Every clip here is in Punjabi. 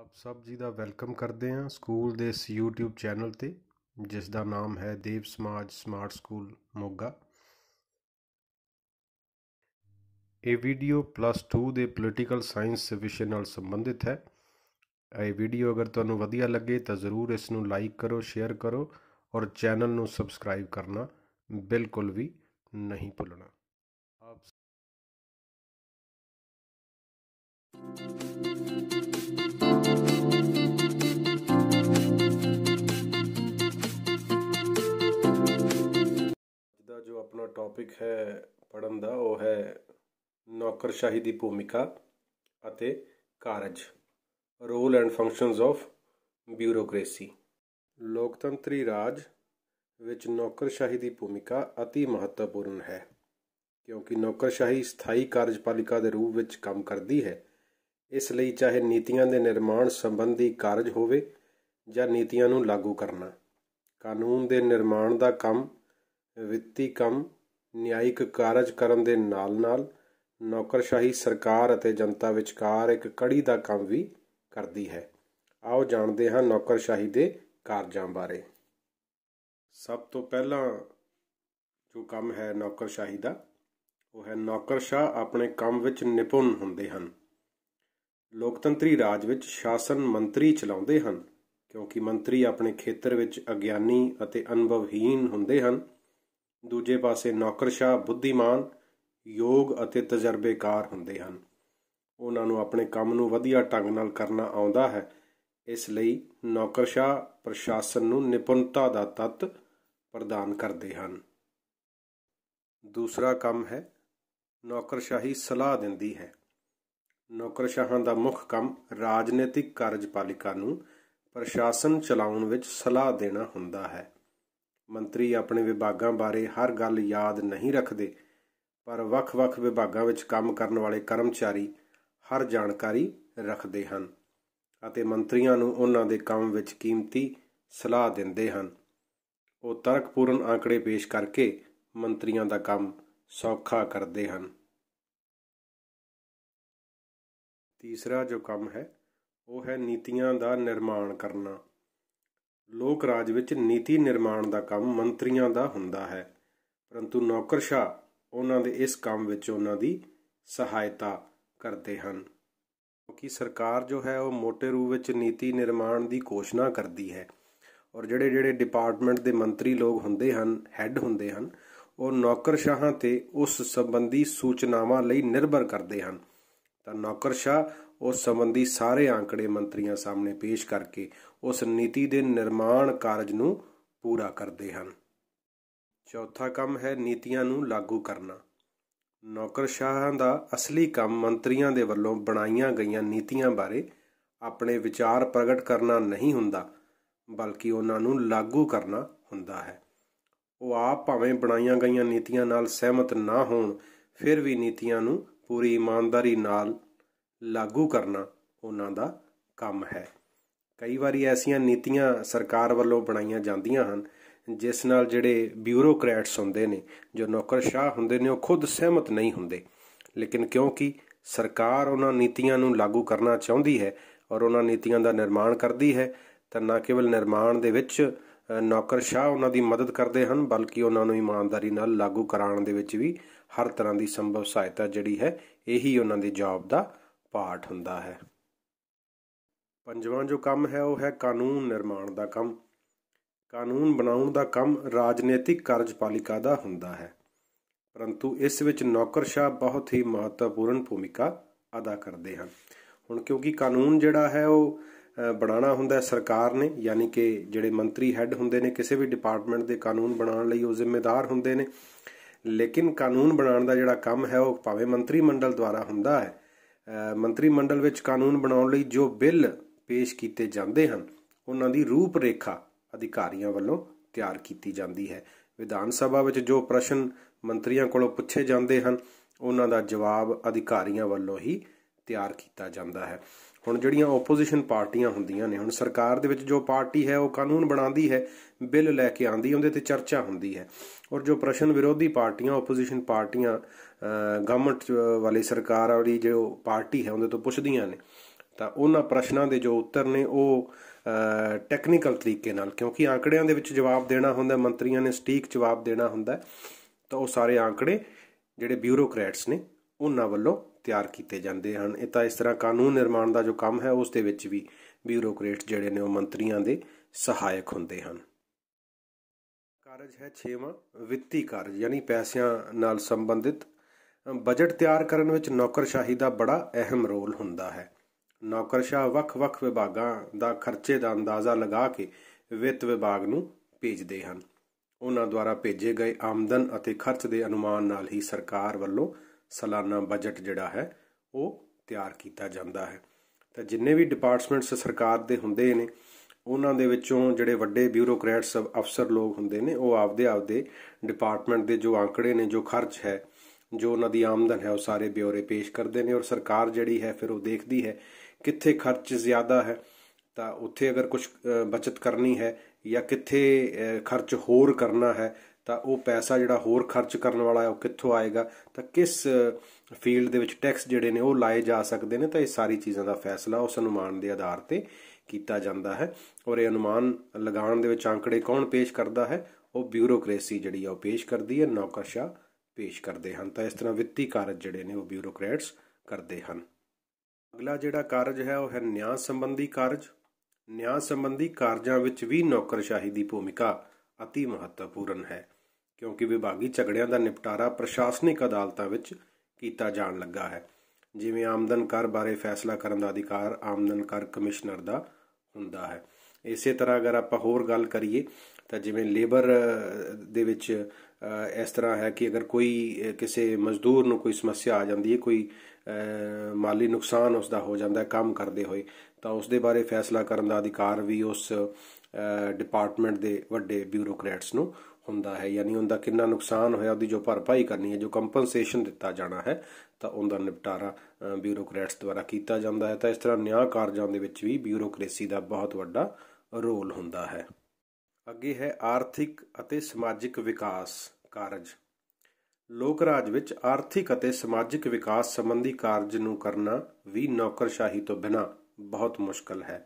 ਆਪ ਸਭ ਜੀ ਦਾ ਵੈਲਕਮ ਕਰਦੇ ਹਾਂ ਸਕੂਲ ਦੇ ਇਸ YouTube ਚੈਨਲ ਤੇ ਜਿਸ ਦਾ ਨਾਮ ਹੈ ਦੇਵ ਸਮਾਜ ਸਮਾਰਟ ਸਕੂਲ ਮੋਗਾ ਇਹ ਵੀਡੀਓ ਪਲੱਸ 2 ਦੇ ਪੋਲੀਟੀਕਲ ਸਾਇੰਸ ਵਿਸ਼ੇ ਨਾਲ ਸੰਬੰਧਿਤ ਹੈ ਇਹ ਵੀਡੀਓ ਅਗਰ ਤੁਹਾਨੂੰ ਵਧੀਆ ਲੱਗੇ ਤਾਂ ਜ਼ਰੂਰ ਇਸ ਨੂੰ ਲਾਈਕ ਕਰੋ ਸ਼ੇਅਰ ਕਰੋ ਔਰ ਚੈਨਲ ਨੂੰ ਸਬਸਕ੍ਰਾਈਬ ਕਰਨਾ ਬਿਲਕੁਲ ਵੀ ਨਹੀਂ ਭੁੱਲਣਾ ਆਪ ਜੋ ਆਪਣਾ ਟੌਪਿਕ ਹੈ ਪੜਨ ਦਾ ਉਹ ਹੈ ਨੌਕਰਸ਼ਾਹੀ ਦੀ ਭੂਮਿਕਾ ਅਤੇ ਕਾਰਜ role and functions of bureaucracy ਲੋਕਤੰਤਰੀ ਰਾਜ ਵਿੱਚ ਨੌਕਰਸ਼ਾਹੀ ਦੀ ਭੂਮਿਕਾ অতি ਮਹੱਤਵਪੂਰਨ ਹੈ ਕਿਉਂਕਿ ਨੌਕਰਸ਼ਾਹੀ ਸਥਾਈ ਕਾਰਜਪਾਲਿਕਾ ਦੇ ਰੂਪ ਵਿੱਚ ਕੰਮ ਕਰਦੀ ਹੈ ਇਸ ਲਈ ਚਾਹੇ ਨੀਤੀਆਂ ਦੇ ਨਿਰਮਾਣ ਸੰਬੰਧੀ ਕਾਰਜ ਹੋਵੇ ਜਾਂ ਨੀਤੀਆਂ ਨੂੰ ਲਾਗੂ ਕਰਨਾ ਕਾਨੂੰਨ ਦੇ ਨਿਰਮਾਣ ਦਾ ਕੰਮ ਵਿੱਤੀ ਕੰਮ ਨਿਆਇਕ ਕਾਰਜ ਕਰਨ ਦੇ ਨਾਲ-ਨਾਲ ਨੌਕਰਸ਼ਾਹੀ ਸਰਕਾਰ ਅਤੇ ਜਨਤਾ ਵਿਚਕਾਰ ਇੱਕ ਕੜੀ ਦਾ ਕੰਮ ਵੀ ਕਰਦੀ ਹੈ ਆਓ ਜਾਣਦੇ ਹਾਂ ਨੌਕਰਸ਼ਾਹੀ ਦੇ ਕਾਰਜਾਂ ਬਾਰੇ ਸਭ ਤੋਂ ਪਹਿਲਾਂ ਜੋ ਕੰਮ ਹੈ ਨੌਕਰਸ਼ਾਹੀ ਦਾ ਉਹ ਹੈ ਨੌਕਰਸ਼ਾਹ ਆਪਣੇ ਕੰਮ ਵਿੱਚ ਨਿਪੁੰਨ ਹੁੰਦੇ ਹਨ ਲੋਕਤੰਤਰੀ ਰਾਜ ਵਿੱਚ ਸ਼ਾਸਨ ਮੰਤਰੀ ਚਲਾਉਂਦੇ ਹਨ ਕਿਉਂਕਿ ਮੰਤਰੀ ਆਪਣੇ ਖੇਤਰ ਵਿੱਚ ਅਗਿਆਨੀ ਅਤੇ ਅਨੁਭਵਹੀਨ ਹੁੰਦੇ ਹਨ ਦੂਜੇ ਪਾਸੇ ਨੌਕਰਸ਼ਾਹ ਬੁੱਧੀਮਾਨ ਯੋਗ ਅਤੇ ਤਜਰਬੇਕਾਰ ਹੁੰਦੇ ਹਨ ਉਹਨਾਂ ਨੂੰ ਆਪਣੇ ਕੰਮ ਨੂੰ ਵਧੀਆ ਢੰਗ ਨਾਲ ਕਰਨਾ ਆਉਂਦਾ ਹੈ ਇਸ ਲਈ ਨੌਕਰਸ਼ਾਹ ਪ੍ਰਸ਼ਾਸਨ ਨੂੰ ਨਿਪੁੰਨਤਾ ਦਾ ਤੱਤ ਪ੍ਰਦਾਨ ਕਰਦੇ ਹਨ ਦੂਸਰਾ ਕੰਮ ਹੈ ਨੌਕਰਸ਼ਾਹੀ ਸਲਾਹ ਦਿੰਦੀ ਹੈ ਨੌਕਰਸ਼ਾਹਾਂ ਦਾ ਮੁੱਖ ਕੰਮ ਰਾਜਨੀਤਿਕ ਕਾਰਜਪਾਲਿਕਾ ਨੂੰ ਪ੍ਰਸ਼ਾਸਨ ਚਲਾਉਣ ਵਿੱਚ ਸਲਾਹ ਦੇਣਾ ਹੁੰਦਾ ਹੈ ਮੰਤਰੀ ਆਪਣੇ ਵਿਭਾਗਾਂ ਬਾਰੇ ਹਰ ਗੱਲ ਯਾਦ ਨਹੀਂ ਰੱਖਦੇ ਪਰ ਵੱਖ-ਵੱਖ ਵਿਭਾਗਾਂ ਵਿੱਚ ਕੰਮ ਕਰਨ ਵਾਲੇ ਕਰਮਚਾਰੀ ਹਰ ਜਾਣਕਾਰੀ ਰੱਖਦੇ ਹਨ ਅਤੇ ਮੰਤਰੀਆਂ ਨੂੰ ਉਹਨਾਂ ਦੇ ਕੰਮ ਵਿੱਚ ਕੀਮਤੀ ਸਲਾਹ ਦਿੰਦੇ ਹਨ ਉਹ ਤਰਕਪੂਰਨ ਆંકੜੇ ਪੇਸ਼ ਕਰਕੇ ਮੰਤਰੀਆਂ ਦਾ ਕੰਮ ਸੌਖਾ ਕਰਦੇ ਹਨ ਤੀਸਰਾ ਜੋ ਕੰਮ ਹੈ ਉਹ ਹੈ ਨੀਤੀਆਂ ਦਾ ਨਿਰਮਾਣ ਕਰਨਾ ਲੋਕ ਰਾਜ ਵਿੱਚ ਨੀਤੀ ਨਿਰਮਾਣ ਦਾ ਕੰਮ ਮੰਤਰੀਆਂ ਦਾ ਹੁੰਦਾ ਹੈ ਪਰੰਤੂ ਨੌਕਰਸ਼ਾ ਉਹਨਾਂ ਦੇ ਇਸ ਕੰਮ ਵਿੱਚ ਉਹਨਾਂ ਦੀ ਸਹਾਇਤਾ ਕਰਦੇ ਹਨ ਕਿਉਂਕਿ ਸਰਕਾਰ ਜੋ ਹੈ ਉਹ ਮੋਟੇ ਰੂਪ ਵਿੱਚ ਨੀਤੀ ਨਿਰਮਾਣ ਦੀ ਕੋਸ਼ਨਾ ਕਰਦੀ ਹੈ ਔਰ ਜਿਹੜੇ ਜਿਹੜੇ ਡਿਪਾਰਟਮੈਂਟ ਦੇ ਮੰਤਰੀ ਲੋਕ ਹੁੰਦੇ ਹਨ ਹੈੱਡ ਹੁੰਦੇ ਹਨ ਉਹ ਨੌਕਰਸ਼ਾਹਾਂ ਤੇ ਉਸ ਸੰਬੰਧੀ ਸੂਚਨਾਵਾਂ ਲਈ ਨਿਰਭਰ ਕਰਦੇ ਹਨ ਤਾਂ ਨੌਕਰਸ਼ਾ ਉਸ ਸੰਬੰਧੀ ਸਾਰੇ ਆંકੜੇ ਮੰਤਰੀਆਂ ਸਾਹਮਣੇ ਪੇਸ਼ ਕਰਕੇ ਉਸ ਨੀਤੀ ਦੇ ਨਿਰਮਾਣ ਕਾਰਜ ਨੂੰ ਪੂਰਾ ਕਰਦੇ ਹਨ ਚੌਥਾ ਕੰਮ ਹੈ ਨੀਤੀਆਂ ਨੂੰ ਲਾਗੂ ਕਰਨਾ ਨੌਕਰਸ਼ਾਹਾਂ ਦਾ ਅਸਲੀ ਕੰਮ ਮੰਤਰੀਆਂ ਦੇ ਵੱਲੋਂ ਬਣਾਈਆਂ ਗਈਆਂ ਨੀਤੀਆਂ ਬਾਰੇ ਆਪਣੇ ਵਿਚਾਰ ਪ੍ਰਗਟ ਕਰਨਾ ਨਹੀਂ ਹੁੰਦਾ ਬਲਕਿ ਉਹਨਾਂ ਨੂੰ ਲਾਗੂ ਕਰਨਾ ਹੁੰਦਾ ਹੈ ਉਹ ਆਪ ਭਾਵੇਂ ਬਣਾਈਆਂ ਗਈਆਂ ਨੀਤੀਆਂ ਨਾਲ ਸਹਿਮਤ ਨਾ ਹੋਣ ਫਿਰ ਵੀ ਨੀਤੀਆਂ ਨੂੰ ਪੂਰੀ ਇਮਾਨਦਾਰੀ ਨਾਲ ਲਾਗੂ ਕਰਨਾ ਉਹਨਾਂ ਦਾ ਕੰਮ ਹੈ ਕਈ ਵਾਰੀ ਐਸੀਆਂ ਨੀਤੀਆਂ ਸਰਕਾਰ ਵੱਲੋਂ ਬਣਾਈਆਂ ਜਾਂਦੀਆਂ ਹਨ ਜਿਸ ਨਾਲ ਜਿਹੜੇ ਬਿਊਰੋਕਰੈਟਸ ਹੁੰਦੇ ਨੇ ਜੋ ਨੌਕਰਸ਼ਾਹ ਹੁੰਦੇ ਨੇ ਉਹ ਖੁਦ ਸਹਿਮਤ ਨਹੀਂ ਹੁੰਦੇ ਲੇਕਿਨ ਕਿਉਂਕਿ ਸਰਕਾਰ ਉਹਨਾਂ ਨੀਤੀਆਂ ਨੂੰ ਲਾਗੂ ਕਰਨਾ ਚਾਹੁੰਦੀ ਹੈ ਔਰ ਉਹਨਾਂ ਨੀਤੀਆਂ ਦਾ ਨਿਰਮਾਣ ਕਰਦੀ ਹੈ ਤਾਂ ਨਾ ਕੇਵਲ ਨਿਰਮਾਣ ਦੇ ਵਿੱਚ ਨੌਕਰਸ਼ਾਹ ਉਹਨਾਂ ਦੀ ਮਦਦ ਕਰਦੇ ਹਨ ਬਲਕਿ ਉਹਨਾਂ ਨੂੰ ਇਮਾਨਦਾਰੀ ਨਾਲ ਲਾਗੂ ਕਰਾਉਣ ਦੇ ਵਿੱਚ ਵੀ ਹਰ ਤਰ੍ਹਾਂ ਦੀ ਸੰਭਵ ਸਹਾਇਤਾ ਜਿਹੜੀ ਹੈ ਇਹੀ ਉਹਨਾਂ ਦੀ ਜੌਬ ਦਾ ਪਾਠ ਹੁੰਦਾ ਹੈ ਪੰਜਵਾਂ ਜੋ ਕੰਮ ਹੈ ਉਹ ਹੈ ਕਾਨੂੰਨ ਨਿਰਮਾਣ ਦਾ ਕੰਮ ਕਾਨੂੰਨ ਬਣਾਉਣ ਦਾ ਕੰਮ ਰਾਜਨੀਤਿਕ ਕਾਰਜਪਾਲਿਕਾ ਦਾ ਹੁੰਦਾ ਹੈ ਪਰੰਤੂ ਇਸ ਵਿੱਚ ਨੌਕਰਸ਼ਾਹ ਬਹੁਤ ਹੀ ਮਹੱਤਵਪੂਰਨ ਭੂਮਿਕਾ ਅਦਾ ਕਰਦੇ ਹਨ ਹੁਣ ਕਿਉਂਕਿ ਕਾਨੂੰਨ ਜਿਹੜਾ ਹੈ ਉਹ ਬਣਾਉਣਾ ਹੁੰਦਾ ਸਰਕਾਰ ਨੇ ਯਾਨੀ ਕਿ ਜਿਹੜੇ ਮੰਤਰੀ ਹੈੱਡ ਹੁੰਦੇ ਨੇ ਕਿਸੇ ਵੀ ਡਿਪਾਰਟਮੈਂਟ ਦੇ ਕਾਨੂੰਨ ਬਣਾਉਣ ਲਈ ਉਹ ਜ਼ਿੰਮੇਦਾਰ ਹੁੰਦੇ ਨੇ ਲੇਕਿਨ ਕਾਨੂੰਨ ਬਣਾਉਣ ਦਾ ਜਿਹੜਾ ਕੰਮ ਹੈ ਉਹ ਭਾਵੇਂ ਮੰਤਰੀ ਮੰਡਲ ਦੁਆਰਾ ਹੁੰਦਾ ਹੈ ਮੰਤਰੀ ਮੰਡਲ ਵਿੱਚ ਕਾਨੂੰਨ ਬਣਾਉਣ ਲਈ ਜੋ ਬਿੱਲ ਪੇਸ਼ ਕੀਤੇ ਜਾਂਦੇ ਹਨ ਉਹਨਾਂ ਦੀ ਰੂਪ ਰੇਖਾ ਅਧਿਕਾਰੀਆਂ ਵੱਲੋਂ ਤਿਆਰ ਕੀਤੀ ਜਾਂਦੀ ਹੈ ਵਿਧਾਨ ਸਭਾ ਵਿੱਚ ਜੋ ਪ੍ਰਸ਼ਨ ਮੰਤਰੀਆਂ ਕੋਲੋਂ ਪੁੱਛੇ ਜਾਂਦੇ ਹਨ ਉਹਨਾਂ ਦਾ ਜਵਾਬ ਅਧਿਕਾਰੀਆਂ ਵੱਲੋਂ ਹੀ ਤਿਆਰ ਕੀਤਾ ਜਾਂਦਾ ਹੈ ਹੁਣ ਜਿਹੜੀਆਂ ਆਪੋਜੀਸ਼ਨ ਪਾਰਟੀਆਂ ਹੁੰਦੀਆਂ ਨੇ ਹੁਣ ਸਰਕਾਰ ਦੇ ਵਿੱਚ ਜੋ ਪਾਰਟੀ ਹੈ ਉਹ ਕਾਨੂੰਨ ਬਣਾਉਂਦੀ ਹੈ ਬਿੱਲ ਲੈ ਕੇ ਆਉਂਦੀ ਉਹਦੇ ਤੇ ਚਰਚਾ ਹੁੰਦੀ ਹੈ ਔਰ ਜੋ ਪ੍ਰਸ਼ਨ ਵਿਰੋਧੀ ਪਾਰਟੀਆਂ ਆਪੋਜੀਸ਼ਨ ਪਾਰਟੀਆਂ ਗਵਰਨਮੈਂਟ ਵਾਲੀ ਸਰਕਾਰ ਵਾਲੀ ਜੋ ਪਾਰਟੀ ਹੈ ਉਹਦੇ ਤੋਂ ਪੁੱਛਦੀਆਂ ਨੇ ਤਾਂ ਉਹਨਾਂ ਪ੍ਰਸ਼ਨਾਂ ਦੇ ਜੋ ਉੱਤਰ ਨੇ ਉਹ ਟੈਕਨੀਕਲ ਤਰੀਕੇ ਨਾਲ ਕਿਉਂਕਿ ਆંકੜਿਆਂ ਦੇ ਵਿੱਚ ਜਵਾਬ ਦੇਣਾ ਹੁੰਦਾ ਮੰਤਰੀਆਂ ਨੇ ਸਟੀਕ ਜਵਾਬ ਦੇਣਾ ਹੁੰਦਾ ਤਾਂ ਉਹ ਸਾਰੇ ਆંકੜੇ ਜਿਹੜੇ ਬਿਊਰੋਕਰੇਟਸ ਨੇ ਉਹਨਾਂ ਵੱਲੋਂ ਤਿਆਰ ਕੀਤੇ ਜਾਂਦੇ ਹਨ ਇਹ ਤਾਂ ਇਸ ਤਰ੍ਹਾਂ ਕਾਨੂੰਨ ਨਿਰਮਾਣ ਦਾ ਜੋ ਕੰਮ ਹੈ ਉਸ ਦੇ ਵਿੱਚ ਵੀ ਬਿਊਰੋਕਰੇਟ ਜਿਹੜੇ ਨੇ ਉਹ ਮੰਤਰੀਆਂ ਦੇ ਸਹਾਇਕ ਹੁੰਦੇ ਹਨ ਕਾਰਜ ਹੈ 6ਵਾਂ ਵਿੱਤੀ ਕਾਰਜ ਯਾਨੀ ਪੈਸਿਆਂ ਨਾਲ ਸੰਬੰਧਿਤ ਬਜਟ ਤਿਆਰ ਕਰਨ ਵਿੱਚ ਨੌਕਰਸ਼ਾਹੀ ਦਾ ਬੜਾ ਅਹਿਮ ਰੋਲ ਹੁੰਦਾ ਹੈ ਨੌਕਰਸ਼ਾਹ ਵੱਖ-ਵੱਖ ਵਿਭਾਗਾਂ ਦਾ ਖਰਚੇ ਦਾ ਅੰਦਾਜ਼ਾ ਲਗਾ ਕੇ ਵਿੱਤ ਵਿਭਾਗ ਨੂੰ ਭੇਜਦੇ ਹਨ ਉਹਨਾਂ ਦੁਆਰਾ ਭੇਜੇ ਗਏ ਆਮਦਨ ਅਤੇ ਖਰਚ ਦੇ ਅਨੁਮਾਨ ਨਾਲ ਹੀ ਸਰਕਾਰ ਵੱਲੋਂ ਸਾਲਾਨਾ ਬਜਟ ਜਿਹੜਾ ਹੈ ਉਹ ਤਿਆਰ ਕੀਤਾ ਜਾਂਦਾ ਹੈ ਤਾਂ ਜਿੰਨੇ ਵੀ ਡਿਪਾਰਟਮੈਂਟਸ ਸਰਕਾਰ ਦੇ ਹੁੰਦੇ ਨੇ ਉਹਨਾਂ ਦੇ ਵਿੱਚੋਂ ਜਿਹੜੇ ਵੱਡੇ ਬਿਊਰੋਕਰੇਟਸ ਅਫਸਰ ਲੋਕ ਹੁੰਦੇ ਨੇ ਉਹ ਆਪਦੇ ਆਪਦੇ ਡਿਪਾਰਟਮੈਂਟ ਦੇ ਜੋ ਅੰਕੜੇ ਨੇ ਜੋ ਖਰਚ ਹੈ ਜੋ ਉਹਨਾਂ ਦੀ ਆਮਦਨ ਹੈ ਉਹ ਸਾਰੇ ਬਿਓਰੇ ਪੇਸ਼ ਕਰਦੇ ਨੇ ਔਰ ਸਰਕਾਰ ਜਿਹੜੀ ਹੈ ਫਿਰ ਉਹ ਦੇਖਦੀ ਹੈ ਕਿੱਥੇ ਖਰਚ ਜ਼ਿਆਦਾ ਹੈ ਤਾਂ ਉੱਥੇ ਅਗਰ ਕੁਝ ਬਚਤ ਕਰਨੀ ਹੈ ਜਾਂ ਕਿੱਥੇ ਖਰਚ ਹੋਰ ਕਰਨਾ ਹੈ ਤਾਂ ਉਹ ਪੈਸਾ ਜਿਹੜਾ ਹੋਰ ਖਰਚ ਕਰਨ ਵਾਲਾ ਹੈ ਉਹ ਕਿੱਥੋਂ ਆਏਗਾ ਤਾਂ ਕਿਸ ਫੀਲਡ ਦੇ ਵਿੱਚ ਟੈਕਸ ਜਿਹੜੇ ਨੇ ਉਹ ਲਾਏ ਜਾ ਸਕਦੇ ਨੇ ਤਾਂ ਇਹ ਸਾਰੀ ਚੀਜ਼ਾਂ ਦਾ ਫੈਸਲਾ ਉਸ ਅਨੁਮਾਨ ਦੇ ਆਧਾਰ ਤੇ ਕੀਤਾ ਜਾਂਦਾ ਹੈ ਔਰ ਇਹ ਅਨੁਮਾਨ ਲਗਾਉਣ ਦੇ ਵਿੱਚ ਅੰਕੜੇ ਕੌਣ ਪੇਸ਼ ਕਰਦਾ ਹੈ ਉਹ ਬਿਊਰੋਕ੍ਰੇਸੀ ਜਿਹੜੀ ਆ ਉਹ ਪੇਸ਼ ਕਰਦੀ ਹੈ ਨੌਕਰਸ਼ਾ ਪੇਸ਼ ਕਰਦੇ ਹਨ ਤਾਂ ਇਸ ਤਰ੍ਹਾਂ ਵਿੱਤੀ ਕਾਰਜ ਜਿਹੜੇ ਨੇ ਉਹ ਬਿਊਰੋਕਰੇਟਸ ਕਰਦੇ ਹਨ ਅਗਲਾ ਜਿਹੜਾ ਕਾਰਜ ਹੈ ਉਹ ਹੈ ਨਿਆਂ ਸੰਬੰਧੀ ਕਾਰਜ ਨਿਆਂ ਸੰਬੰਧੀ ਕਾਰਜਾਂ ਵਿੱਚ ਵੀ ਨੌਕਰਸ਼ਾਹੀ ਦੀ ਭੂਮਿਕਾ অতি ਮਹੱਤਵਪੂਰਨ ਹੈ ਕਿਉਂਕਿ ਵਿਭਾਗੀ ਝਗੜਿਆਂ ਦਾ ਨਿਪਟਾਰਾ ਪ੍ਰਸ਼ਾਸਨਿਕ ਅਦਾਲਤਾਂ ਵਿੱਚ ਕੀਤਾ ਜਾਣ ਲੱਗਾ ਹੈ ਜਿਵੇਂ ਆਮਦਨ ਕਰ ਬਾਰੇ ਫੈਸਲਾ ਕਰਨ ਦਾ ਅਧਿਕਾਰ ਆਮਦਨ ਕਰ ਕਮਿਸ਼ਨਰ ਦਾ ਹੁੰਦਾ ਹੈ ਇਸੇ ਤਰ੍ਹਾਂ ਅਗਰ ਆਪਾਂ ਹੋਰ ਗੱਲ ਕਰੀਏ ਤਾਂ ਜਿਵੇਂ ਲੇਬਰ ਦੇ ਵਿੱਚ ਇਸ ਤਰ੍ਹਾਂ ਹੈ ਕਿ ਅਗਰ ਕੋਈ ਕਿਸੇ ਮਜ਼ਦੂਰ ਨੂੰ ਕੋਈ ਸਮੱਸਿਆ ਆ ਜਾਂਦੀ ਹੈ ਕੋਈ ਮਾਲੀ ਨੁਕਸਾਨ ਉਸ ਦਾ ਹੋ ਜਾਂਦਾ ਹੈ ਕੰਮ ਕਰਦੇ ਹੋਏ ਤਾਂ ਉਸ ਦੇ ਬਾਰੇ ਫੈਸਲਾ ਕਰਨ ਦਾ ਅਧਿਕਾਰ ਵੀ ਉਸ ਡਿਪਾਰਟਮੈਂਟ ਦੇ ਵੱਡੇ ਬਿਊਰੋਕਰੇਟਸ ਨੂੰ ਹੁੰਦਾ ਹੈ ਯਾਨੀ ਉਹਦਾ ਕਿੰਨਾ ਨੁਕਸਾਨ ਹੋਇਆ ਉਹਦੀ ਜੋ ਭਰਪਾਈ ਕਰਨੀ ਹੈ ਜੋ ਕੰਪਨਸੇਸ਼ਨ ਦਿੱਤਾ ਜਾਣਾ ਹੈ ਤਾਂ ਉਹਦਾ ਨਿਪਟਾਰਾ ਬਿਊਰੋਕਰੇਟਸ ਦੁਆਰਾ ਕੀਤਾ ਜਾਂਦਾ ਹੈ ਤਾਂ ਇਸ ਤਰ੍ਹਾਂ ਨਿਆਂ ਕਾਰਜਾਂ ਦੇ ਵਿੱਚ ਵੀ ਬਿਊਰੋਕ੍ਰੇਸੀ ਦਾ ਬਹੁਤ ਵੱਡਾ ਰੋਲ ਹੁੰਦਾ ਹੈ ਅੱਗੇ ਹੈ ਆਰਥਿਕ ਅਤੇ ਸਮਾਜਿਕ ਵਿਕਾਸ ਕਾਰਜ ਲੋਕ ਰਾਜ ਵਿੱਚ ਆਰਥਿਕ ਅਤੇ ਸਮਾਜਿਕ ਵਿਕਾਸ ਸੰਬੰਧੀ ਕਾਰਜ ਨੂੰ ਕਰਨਾ ਵੀ ਨੌਕਰਸ਼ਾਹੀ ਤੋਂ ਬਿਨਾ ਬਹੁਤ ਮੁਸ਼ਕਲ ਹੈ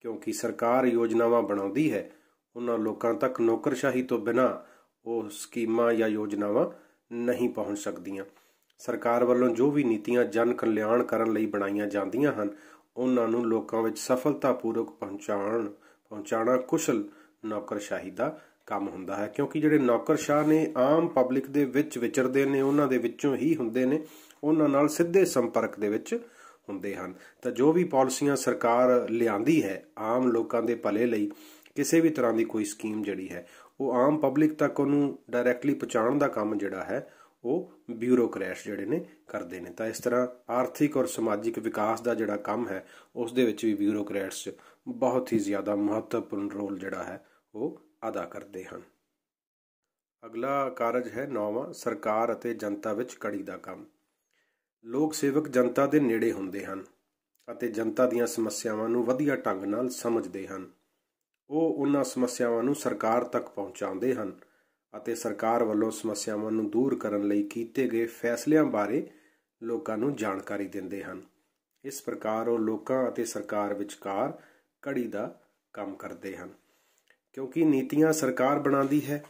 ਕਿਉਂਕਿ ਸਰਕਾਰ ਯੋਜਨਾਵਾਂ ਬਣਾਉਂਦੀ ਹੈ ਉਹਨਾਂ ਲੋਕਾਂ ਤੱਕ ਨੌਕਰਸ਼ਾਹੀ ਤੋਂ ਬਿਨਾ ਉਹ ਸਕੀਮਾਂ ਜਾਂ ਯੋਜਨਾਵਾਂ ਨਹੀਂ ਪਹੁੰਚ ਸਕਦੀਆਂ ਸਰਕਾਰ ਵੱਲੋਂ ਜੋ ਵੀ ਨੀਤੀਆਂ ਜਨ ਕਲਿਆਣ ਕਰਨ ਲਈ ਬਣਾਈਆਂ ਜਾਂਦੀਆਂ ਹਨ ਉਹਨਾਂ ਨੂੰ ਲੋਕਾਂ ਵਿੱਚ ਸਫਲਤਾਪੂਰਵਕ ਪਹੁੰਚਾਉਣ ਪਹੁੰਚਾਣਾ ਕੁਸ਼ਲ ਨੌਕਰਸ਼ਾਹੀ ਦਾ ਕੰਮ ਹੁੰਦਾ ਹੈ ਕਿਉਂਕਿ ਜਿਹੜੇ ਨੌਕਰਸ਼ਾਹ ਨੇ ਆਮ ਪਬਲਿਕ ਦੇ ਵਿੱਚ ਵਿਚਰਦੇ ਨੇ ਉਹਨਾਂ ਦੇ ਵਿੱਚੋਂ ਹੀ ਹੁੰਦੇ ਨੇ ਉਹਨਾਂ ਨਾਲ ਸਿੱਧੇ ਸੰਪਰਕ ਦੇ ਵਿੱਚ ਹੁੰਦੇ ਹਨ ਤਾਂ ਜੋ ਵੀ ਪਾਲਿਸੀਆਂ ਸਰਕਾਰ ਲਿਆਂਦੀ ਹੈ ਆਮ ਲੋਕਾਂ ਦੇ ਭਲੇ ਲਈ ਕਿਸੇ ਵੀ ਤਰ੍ਹਾਂ ਦੀ ਕੋਈ ਸਕੀਮ ਜਿਹੜੀ ਹੈ ਉਹ ਆਮ ਪਬਲਿਕ ਤੱਕ ਉਹਨੂੰ ਡਾਇਰੈਕਟਲੀ ਪਹੁੰਚਾਉਣ ਦਾ ਕੰਮ ਜਿਹੜਾ ਹੈ ਉਹ ਬਿਊਰੋਕਰੈਟਸ ਜਿਹੜੇ ਨੇ ਕਰਦੇ ਨੇ ਤਾਂ ਇਸ ਤਰ੍ਹਾਂ ਆਰਥਿਕ ਔਰ ਸਮਾਜਿਕ ਵਿਕਾਸ ਦਾ ਜਿਹੜਾ ਕੰਮ ਹੈ ਉਸ ਦੇ ਵਿੱਚ ਵੀ ਬਿਊਰੋਕਰੈਟਸ ਬਹੁਤ ਹੀ ਜ਼ਿਆਦਾ ਮਹੱਤਵਪੂਰਨ ਰੋਲ ਜਿਹੜਾ ਹੈ ਉਹ ਅਦਾ ਕਰਦੇ ਹਨ ਅਗਲਾ ਕਾਰਜ ਹੈ ਨੌਵਾਂ ਸਰਕਾਰ ਅਤੇ ਜਨਤਾ ਵਿੱਚ ਕੜੀ ਦਾ ਕੰਮ ਲੋਕ ਸੇਵਕ ਜਨਤਾ ਦੇ ਨੇੜੇ ਹੁੰਦੇ ਹਨ ਅਤੇ ਜਨਤਾ ਦੀਆਂ ਸਮੱਸਿਆਵਾਂ ਨੂੰ ਵਧੀਆ ਢੰਗ ਨਾਲ ਸਮਝਦੇ ਹਨ ਉਹ ਉਹਨਾਂ ਸਮੱਸਿਆਵਾਂ ਨੂੰ ਸਰਕਾਰ ਤੱਕ ਪਹੁੰਚਾਉਂਦੇ ਹਨ ਅਤੇ ਸਰਕਾਰ ਵੱਲੋਂ ਸਮੱਸਿਆਵਾਂ ਨੂੰ ਦੂਰ ਕਰਨ ਲਈ ਕੀਤੇ ਗਏ ਫੈਸਲਿਆਂ ਬਾਰੇ ਲੋਕਾਂ ਨੂੰ ਜਾਣਕਾਰੀ ਦਿੰਦੇ ਹਨ ਇਸ ਪ੍ਰਕਾਰ ਉਹ ਲੋਕਾਂ ਅਤੇ ਸਰਕਾਰ ਵਿਚਕਾਰ ਕੜੀ ਦਾ ਕੰਮ ਕਰਦੇ ਹਨ ਕਿਉਂਕਿ ਨੀਤੀਆਂ ਸਰਕਾਰ ਬਣਾਉਂਦੀ ਹੈ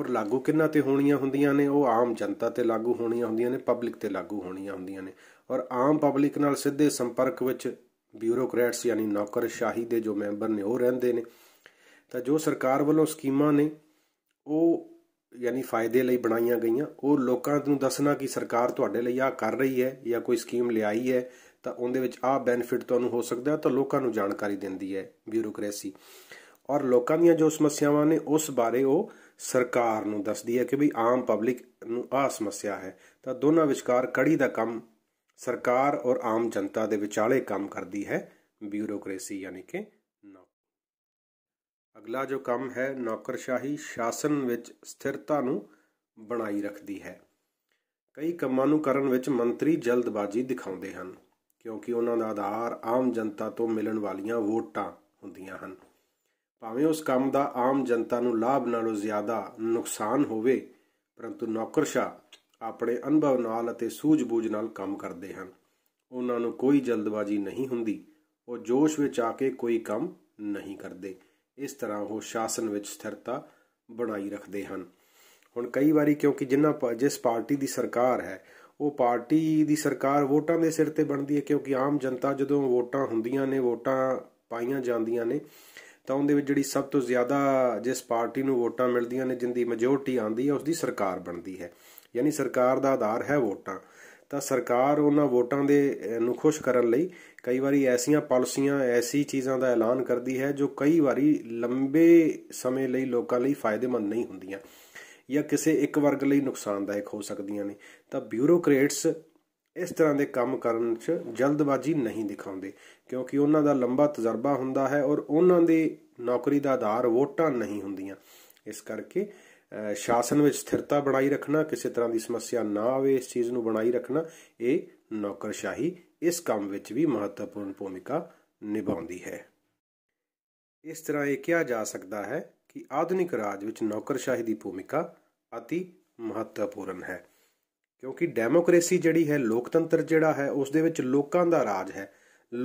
ਔਰ ਲਾਗੂ ਕਿੰਨਾ ਤੇ ਹੋਣੀਆਂ ਹੁੰਦੀਆਂ ਨੇ ਉਹ ਆਮ ਜਨਤਾ ਤੇ ਲਾਗੂ ਹੋਣੀਆਂ ਹੁੰਦੀਆਂ ਨੇ ਪਬਲਿਕ ਤੇ ਲਾਗੂ ਹੋਣੀਆਂ ਹੁੰਦੀਆਂ ਨੇ ਔਰ ਆਮ ਪਬਲਿਕ ਨਾਲ ਸਿੱਧੇ ਸੰਪਰਕ ਵਿੱਚ ਬਿਊਰੋਕਰੇਟਸ ਯਾਨੀ ਨੌਕਰਸ਼ਾਹੀ ਦੇ ਜੋ ਮੈਂਬਰ ਨੇ ਉਹ ਰਹਿੰਦੇ ਨੇ ਤਾਂ ਜੋ ਸਰਕਾਰ ਵੱਲੋਂ ਸਕੀਮਾਂ ਨੇ ਉਹ ਯਾਨੀ ਫਾਇਦੇ ਲਈ ਬਣਾਈਆਂ ਗਈਆਂ ਉਹ ਲੋਕਾਂ ਨੂੰ ਦੱਸਣਾ ਕਿ ਸਰਕਾਰ ਤੁਹਾਡੇ ਲਈ ਆ ਕਰ ਰਹੀ ਹੈ ਜਾਂ ਕੋਈ ਸਕੀਮ ਲਿਆਈ ਹੈ ਤਾਂ ਉਹਦੇ ਵਿੱਚ ਆ ਬੈਨੀਫਿਟ ਤੁਹਾਨੂੰ ਹੋ ਸਕਦਾ ਹੈ ਤਾਂ ਲੋਕਾਂ ਨੂੰ ਜਾਣਕਾਰੀ ਦਿੰਦੀ ਹੈ ਬਿਊਰੋਕ੍ਰੇਸੀ ਔਰ ਲੋਕਾਂ ਦੀਆਂ ਜੋ ਸਮੱਸਿਆਵਾਂ ਨੇ ਉਸ ਬਾਰੇ ਉਹ ਸਰਕਾਰ ਨੂੰ ਦੱਸਦੀ ਹੈ ਕਿ ਵੀ ਆਮ ਪਬਲਿਕ ਨੂੰ ਆ ਸਮੱਸਿਆ ਹੈ ਤਾਂ ਦੋਨਾਂ ਵਿਚਕਾਰ ਕੜੀ ਦਾ ਕੰਮ ਸਰਕਾਰ ਔਰ ਆਮ ਜਨਤਾ ਦੇ ਵਿਚਾਲੇ ਕੰਮ ਕਰਦੀ ਹੈ ਬਿਊਰੋਕ੍ਰੇਸੀ ਯਾਨੀ ਕਿ ਅਗਲਾ ਜੋ ਕੰਮ ਹੈ ਨੌਕਰਸ਼ਾਹੀ ਸ਼ਾਸਨ ਵਿੱਚ ਸਥਿਰਤਾ ਨੂੰ ਬਣਾਈ ਰੱਖਦੀ ਹੈ ਕਈ ਕੰਮਾਂ ਨੂੰ ਕਰਨ ਵਿੱਚ ਮੰਤਰੀ ਜਲਦਬਾਜ਼ੀ ਦਿਖਾਉਂਦੇ ਹਨ ਕਿਉਂਕਿ ਉਹਨਾਂ ਦਾ ਆਧਾਰ ਆਮ ਜਨਤਾ ਤੋਂ ਮਿਲਣ ਵਾਲੀਆਂ ਵੋਟਾਂ ਹੁੰਦੀਆਂ ਹਨ ਭਾਵੇਂ ਉਸ ਕੰਮ ਦਾ ਆਮ ਜਨਤਾ ਨੂੰ ਲਾਭ ਨਾਲੋਂ ਜ਼ਿਆਦਾ ਨੁਕਸਾਨ ਹੋਵੇ ਪਰੰਤੂ ਨੌਕਰਸ਼ਾ ਆਪਣੇ ਅਨੁਭਵ ਨਾਲ ਅਤੇ ਸੂਝ-ਬੂਝ ਨਾਲ ਕੰਮ ਕਰਦੇ ਹਨ ਉਹਨਾਂ ਨੂੰ ਕੋਈ ਜਲਦਬਾਜ਼ੀ ਨਹੀਂ ਹੁੰਦੀ ਉਹ ਜੋਸ਼ ਵਿੱਚ ਆ ਕੇ ਕੋਈ ਕੰਮ ਨਹੀਂ ਕਰਦੇ ਇਸ ਤਰ੍ਹਾਂ ਉਹ ਸ਼ਾਸਨ ਵਿੱਚ ਸਥਿਰਤਾ ਬਣਾਈ ਰੱਖਦੇ ਹਨ ਹੁਣ ਕਈ ਵਾਰੀ ਕਿਉਂਕਿ ਜਿੰਨਾ ਜਿਸ ਪਾਰਟੀ ਦੀ ਸਰਕਾਰ ਹੈ ਉਹ ਪਾਰਟੀ ਦੀ ਸਰਕਾਰ ਵੋਟਾਂ ਦੇ ਸਿਰ ਤੇ ਬਣਦੀ ਹੈ ਕਿਉਂਕਿ ਆਮ ਜਨਤਾ ਜਦੋਂ ਵੋਟਾਂ ਹੁੰਦੀਆਂ ਨੇ ਵੋਟਾਂ ਪਾਈਆਂ ਜਾਂਦੀਆਂ ਨੇ ਤਾਂ ਉਹਦੇ ਵਿੱਚ ਜਿਹੜੀ ਸਭ ਤੋਂ ਜ਼ਿਆਦਾ ਜਿਸ ਪਾਰਟੀ ਨੂੰ ਵੋਟਾਂ ਮਿਲਦੀਆਂ ਨੇ ਜਿੰਦੀ ਮੈਜੋਰਟੀ ਆਂਦੀ ਹੈ ਉਸ ਦੀ ਸਰਕਾਰ ਬਣਦੀ ਹੈ ਯਾਨੀ ਸਰਕਾਰ ਦਾ ਆਧਾਰ ਹੈ ਵੋਟਾਂ ਤਾਂ ਸਰਕਾਰ ਉਹਨਾਂ ਵੋਟਾਂ ਦੇ ਨੂੰ ਖੁਸ਼ ਕਰਨ ਲਈ ਕਈ ਵਾਰੀ ਐਸੀਆਂ ਪਾਲਿਸੀਆਂ ਐਸੀ ਚੀਜ਼ਾਂ ਦਾ ਐਲਾਨ ਕਰਦੀ ਹੈ ਜੋ ਕਈ ਵਾਰੀ ਲੰਬੇ ਸਮੇਂ ਲਈ ਲੋਕਾਂ ਲਈ ਫਾਇਦੇਮੰਦ ਨਹੀਂ ਹੁੰਦੀਆਂ ਜਾਂ ਕਿਸੇ ਇੱਕ ਵਰਗ ਲਈ ਨੁਕਸਾਨਦਾਇਕ ਹੋ ਸਕਦੀਆਂ ਨੇ ਤਾਂ ਬਿਊਰੋਕਰੇਟਸ ਇਸ ਤਰ੍ਹਾਂ ਦੇ ਕੰਮ ਕਰਨ 'ਚ ਜਲਦਬਾਜ਼ੀ ਨਹੀਂ ਦਿਖਾਉਂਦੇ ਕਿਉਂਕਿ ਉਹਨਾਂ ਦਾ ਲੰਬਾ ਤਜਰਬਾ ਹੁੰਦਾ ਹੈ ਔਰ ਉਹਨਾਂ ਦੀ ਨੌਕਰੀ ਦਾ ਆਧਾਰ ਵੋਟਾਂ ਨਹੀਂ ਹੁੰਦੀਆਂ ਇਸ ਕਰਕੇ ਸ਼ਾਸਨ ਵਿੱਚ ਸਥਿਰਤਾ ਬਣਾਈ ਰੱਖਣਾ ਕਿਸੇ ਤਰ੍ਹਾਂ ਦੀ ਸਮੱਸਿਆ ਨਾ ਆਵੇ ਇਸ ਚੀਜ਼ ਨੂੰ ਬਣਾਈ ਰੱਖਣਾ ਇਹ ਨੌਕਰਸ਼ਾਹੀ ਇਸ ਕੰਮ ਵਿੱਚ ਵੀ ਮਹੱਤਵਪੂਰਨ ਭੂਮਿਕਾ ਨਿਭਾਉਂਦੀ ਹੈ ਇਸ ਤਰ੍ਹਾਂ ਇਹ ਕਿਹਾ ਜਾ ਸਕਦਾ ਹੈ ਕਿ ਆਧੁਨਿਕ ਰਾਜ ਵਿੱਚ ਨੌਕਰਸ਼ਾਹੀ ਦੀ ਭੂਮਿਕਾ অতি ਮਹੱਤਵਪੂਰਨ ਹੈ ਕਿਉਂਕਿ ਡੈਮੋਕ੍ਰੇਸੀ ਜਿਹੜੀ ਹੈ ਲੋਕਤੰਤਰ ਜਿਹੜਾ ਹੈ ਉਸ ਦੇ ਵਿੱਚ ਲੋਕਾਂ ਦਾ ਰਾਜ ਹੈ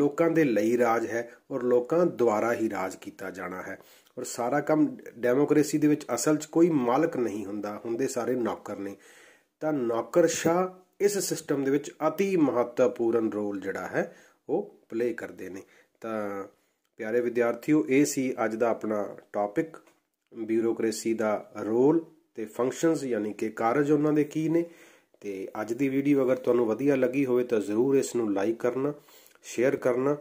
ਲੋਕਾਂ ਦੇ ਲਈ ਰਾਜ ਹੈ ਔਰ ਲੋਕਾਂ ਦੁਆਰਾ ਹੀ ਰਾਜ ਕੀਤਾ ਜਾਣਾ ਹੈ ਔਰ ਸਾਰਾ ਕੰਮ ਡੈਮੋਕ੍ਰੇਸੀ ਦੇ ਵਿੱਚ ਅਸਲ 'ਚ ਕੋਈ ਮਾਲਕ ਨਹੀਂ ਹੁੰਦਾ ਹੁੰਦੇ ਸਾਰੇ ਨੌਕਰ ਨੇ ਤਾਂ ਨੌਕਰਸ਼ਾਹ ਇਸ ਸਿਸਟਮ ਦੇ ਵਿੱਚ অতি ਮਹੱਤਵਪੂਰਨ ਰੋਲ ਜਿਹੜਾ ਹੈ ਉਹ ਪਲੇ ਕਰਦੇ ਨੇ ਤਾਂ ਪਿਆਰੇ ਵਿਦਿਆਰਥੀਓ ਇਹ ਸੀ ਅੱਜ ਦਾ ਆਪਣਾ ਟਾਪਿਕ ਬਿਊਰੋਕ੍ਰੇਸੀ ਦਾ ਰੋਲ ਤੇ ਫੰਕਸ਼ਨਸ ਯਾਨੀ ਕਿ ਕਾਰਜ ਉਹਨਾਂ ਦੇ ਕੀ ਨੇ ਤੇ ਅੱਜ ਦੀ ਵੀਡੀਓ ਅਗਰ ਤੁਹਾਨੂੰ ਵਧੀਆ ਲੱਗੀ ਹੋਵੇ ਤਾਂ ਜ਼ਰੂਰ ਇਸ ਨੂੰ ਲਾਈਕ ਕਰਨਾ ਸ਼ੇਅਰ ਕਰਨਾ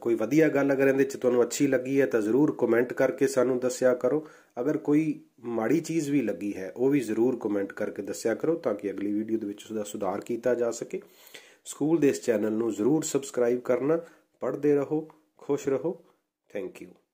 ਕੋਈ ਵਧੀਆ ਗੱਲ ਅਗਰ ਇਹਦੇ ਚ ਤੁਹਾਨੂੰ ਅੱਛੀ ਲੱਗੀ ਹੈ ਤਾਂ ਜ਼ਰੂਰ ਕਮੈਂਟ ਕਰਕੇ ਸਾਨੂੰ ਦੱਸਿਆ ਕਰੋ ਅਗਰ ਕੋਈ ਮਾੜੀ ਚੀਜ਼ ਵੀ ਲੱਗੀ ਹੈ ਉਹ ਵੀ ਜ਼ਰੂਰ ਕਮੈਂਟ ਕਰਕੇ ਦੱਸਿਆ ਕਰੋ ਤਾਂ ਕਿ ਅਗਲੀ ਵੀਡੀਓ ਦੇ ਵਿੱਚ ਉਸ ਦਾ ਸੁਧਾਰ ਕੀਤਾ ਜਾ ਸਕੇ ਸਕੂਲ ਦੇ ਇਸ ਚੈਨਲ ਨੂੰ ਜ਼ਰੂਰ ਸਬਸਕ੍ਰਾਈਬ ਕਰਨਾ ਪੜ੍ਹਦੇ ਰਹੋ ਖੁਸ਼ ਰਹੋ ਥੈਂਕ ਯੂ